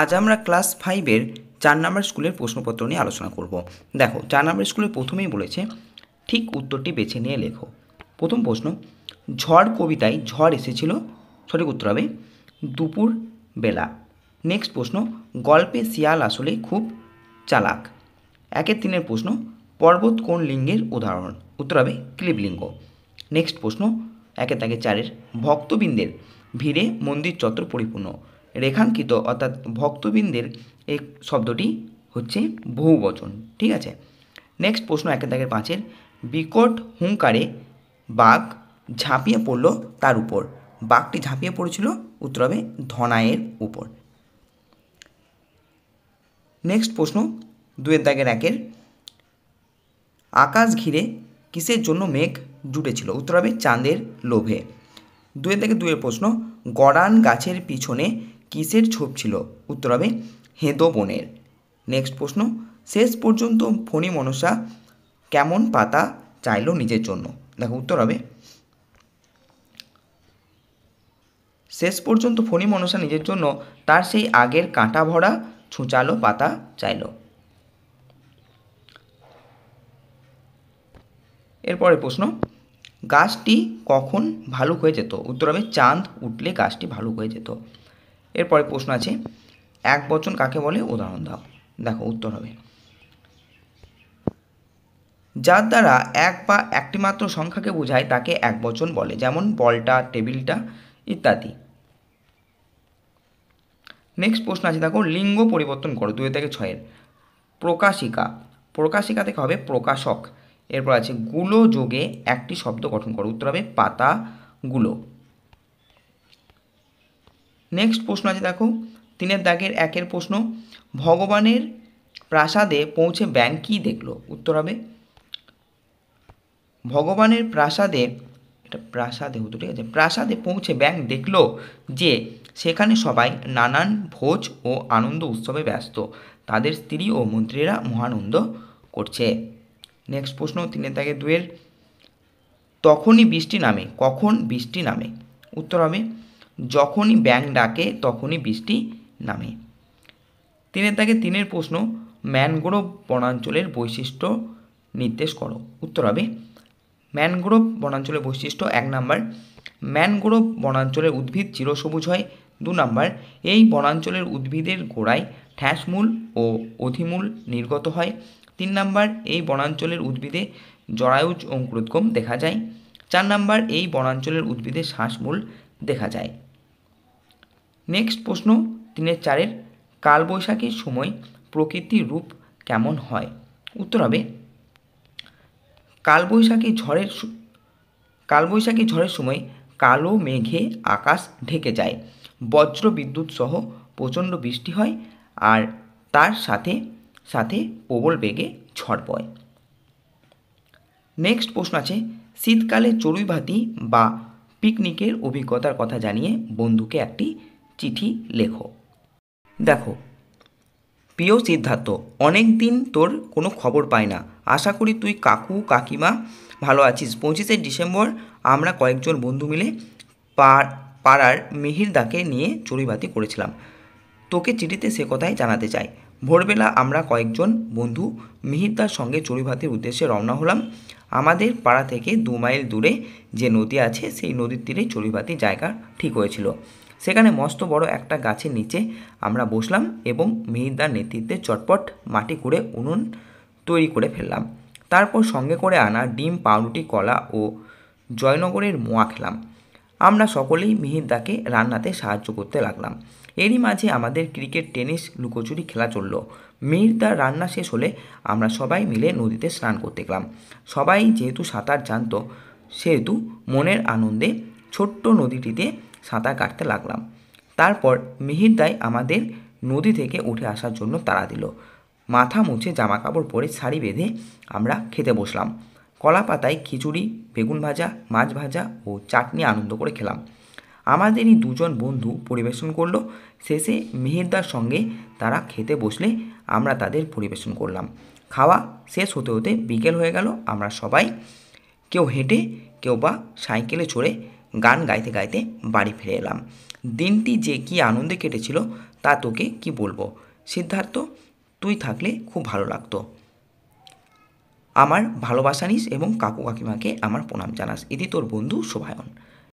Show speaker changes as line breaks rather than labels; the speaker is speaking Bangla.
আজ আমরা ক্লাস ফাইভের চার নাম্বার স্কুলের প্রশ্নপত্র নিয়ে আলোচনা করব দেখো চার নাম্বার স্কুলে প্রথমেই বলেছে ঠিক উত্তরটি বেছে নিয়ে লেখো প্রথম প্রশ্ন ঝড় কবিতায় ঝড় এসেছিল সঠিক উত্তর হবে দুপুর বেলা নেক্সট প্রশ্ন গল্পে শিয়াল আসলে খুব চালাক একের তিনের প্রশ্ন পর্বত কোন লিঙ্গের উদাহরণ উত্তর হবে ক্লিবলিঙ্গ নেক্সট প্রশ্ন একে তাকে চারের ভক্তবৃন্দের ভিড়ে মন্দির চত্বর পরিপূর্ণ রেখাঙ্কিত অর্থাৎ ভক্তবৃন্দের এই শব্দটি হচ্ছে বহুবচন ঠিক আছে নেক্সট প্রশ্ন একের দাগের পাঁচের বিকট হুঙ্কারে বাঘ ঝাঁপিয়ে পড়ল তার উপর বাঘটি ঝাঁপিয়ে পড়েছিল উত্তর হবে ধনায়ের উপর নেক্সট প্রশ্ন দুয়ের দাগের একের আকাশ ঘিরে কিসের জন্য মেঘ জুটেছিল উত্তর হবে চাঁদের লোভে দুয়ের দাগে দুয়ের প্রশ্ন গড়ান গাছের পিছনে কিসের ছোপ ছিল উত্তর হবে হেঁদো বনের নেক্সট প্রশ্ন শেষ পর্যন্ত ফণি মনসা কেমন পাতা চাইল নিজের জন্য দেখো উত্তর হবে শেষ পর্যন্ত ফণি মনসা নিজের জন্য তার সেই আগের কাঁটা ভরা ছুঁচালো পাতা চাইল এরপরে প্রশ্ন গাছটি কখন ভালুক হয়ে যেত উত্তর হবে চাঁদ উঠলে গাছটি ভালুক হয়ে যেত এরপরে প্রশ্ন আছে এক বচন কাকে বলে উদাহরণ দাও দেখো উত্তর হবে যার দ্বারা এক বা একটি মাত্র সংখ্যাকে বোঝায় তাকে এক বচন বলে যেমন বলটা টেবিলটা ইত্যাদি নেক্সট প্রশ্ন আছে দেখো লিঙ্গ পরিবর্তন করো দুই থেকে ছয়ের প্রকাশিকা প্রকাশিকা থেকে হবে প্রকাশক এরপর আছে গুলো যোগে একটি শব্দ গঠন করো উত্তর হবে পাতা গুলো নেক্সট প্রশ্ন আছে দেখো তিনের দাগের একের প্রশ্ন ভগবানের প্রাসাদে পৌঁছে ব্যাংক কী দেখলো উত্তর হবে ভগবানের প্রাসাদে এটা প্রাসাদে হতো ঠিক আছে প্রাসাদে পৌঁছে ব্যাংক দেখলো যে সেখানে সবাই নানান ভোজ ও আনন্দ উৎসবে ব্যস্ত তাদের স্ত্রী ও মন্ত্রীরা মহানন্দ করছে নেক্সট প্রশ্ন তিনের দাগে দুয়ের তখনই বৃষ্টি নামে কখন বৃষ্টি নামে উত্তর হবে যখনই ব্যাং ডাকে তখনই বৃষ্টি নামে তিনের তাকে তিনের প্রশ্ন ম্যানগ্রোভ বনাঞ্চলের বৈশিষ্ট্য নির্দেশ করো উত্তর হবে ম্যানগ্রোভ বনাঞ্চলের বৈশিষ্ট্য এক নাম্বার ম্যানগ্রোভ বনাঞ্চলের উদ্ভিদ চিরসবুজ হয় দু নাম্বার এই বনাঞ্চলের উদ্ভিদের গোড়ায় ঠ্যাসমূল ও অধিমূল নির্গত হয় তিন নাম্বার এই বনাঞ্চলের উদ্ভিদে জরায়ুজ অঙ্কুরোদ্গম দেখা যায় চার নাম্বার এই বনাঞ্চলের উদ্ভিদে শ্বাসমূল দেখা যায় নেক্সট প্রশ্ন তিনের চারের কালবৈশাখীর সময় প্রকৃতির রূপ কেমন হয় উত্তর হবে কালবৈশাখী ঝড়ের কালবৈশাখী ঝড়ের সময় কালো মেঘে আকাশ ঢেকে যায় বজ্র বিদ্যুৎ সহ প্রচণ্ড বৃষ্টি হয় আর তার সাথে সাথে প্রবল বেগে ঝড় বয় নেক্সট প্রশ্ন আছে শীতকালে চড়ুইভাতি বা পিকনিকের অভিজ্ঞতার কথা জানিয়ে বন্ধুকে একটি চিঠি লেখো দেখো প্রিয় সিদ্ধার্থ অনেক দিন তোর কোনো খবর পাই না আশা করি তুই কাকু কাকিমা ভালো আছিস পঁচিশে ডিসেম্বর আমরা কয়েকজন বন্ধু মিলে পাড়ার মিহিরদাকে নিয়ে চড়িবাতি করেছিলাম তোকে চিঠিতে সে কথাই জানাতে চাই ভোরবেলা আমরা কয়েকজন বন্ধু মিহিরদার সঙ্গে চড়ুইভাতির উদ্দেশ্যে রওনা হলাম আমাদের পাড়া থেকে দু মাইল দূরে যে নদী আছে সেই নদীর তীরে চড়ুইভাতি জায়গা ঠিক হয়েছিল সেখানে মস্ত বড় একটা গাছের নিচে আমরা বসলাম এবং মিহিরদার নেতৃত্বে চটপট মাটি করে উনুন তৈরি করে ফেললাম তারপর সঙ্গে করে আনা ডিম পাউরুটি কলা ও জয়নগরের মোয়া খেলাম আমরা সকলেই মিহিরদাকে রান্নাতে সাহায্য করতে লাগলাম এরই মাঝে আমাদের ক্রিকেট টেনিস লুকোচুরি খেলা চলল মিহিরদার রান্না শেষ হলে আমরা সবাই মিলে নদীতে স্নান করতে গেলাম সবাই যেহেতু সাঁতার জানত সেহেতু মনের আনন্দে ছোট্ট নদীটিতে সাঁতার কাটতে লাগলাম তারপর মিহিরদাই আমাদের নদী থেকে উঠে আসার জন্য তাড়া দিল মাথা মুছে জামা কাপড় পরে শাড়ি বেঁধে আমরা খেতে বসলাম কলা পাতায় খিচুড়ি বেগুন ভাজা মাছ ভাজা ও চাটনি আনন্দ করে খেলাম আমাদেরই দুজন বন্ধু পরিবেশন করলো শেষে মেহেরদার সঙ্গে তারা খেতে বসলে আমরা তাদের পরিবেশন করলাম খাওয়া শেষ হতে হতে বিকেল হয়ে গেল আমরা সবাই কেউ হেঁটে কেউ বা সাইকেলে চড়ে গান গাইতে গাইতে বাড়ি ফিরে এলাম দিনটি যে কি আনন্দে কেটেছিল তা তোকে কি বলবো সিদ্ধার্থ তুই থাকলে খুব ভালো লাগতো আমার ভালোবাসা নিস এবং কাকু কাকিমাকে আমার প্রণাম জানাস ইতি তোর বন্ধু শোভায়ন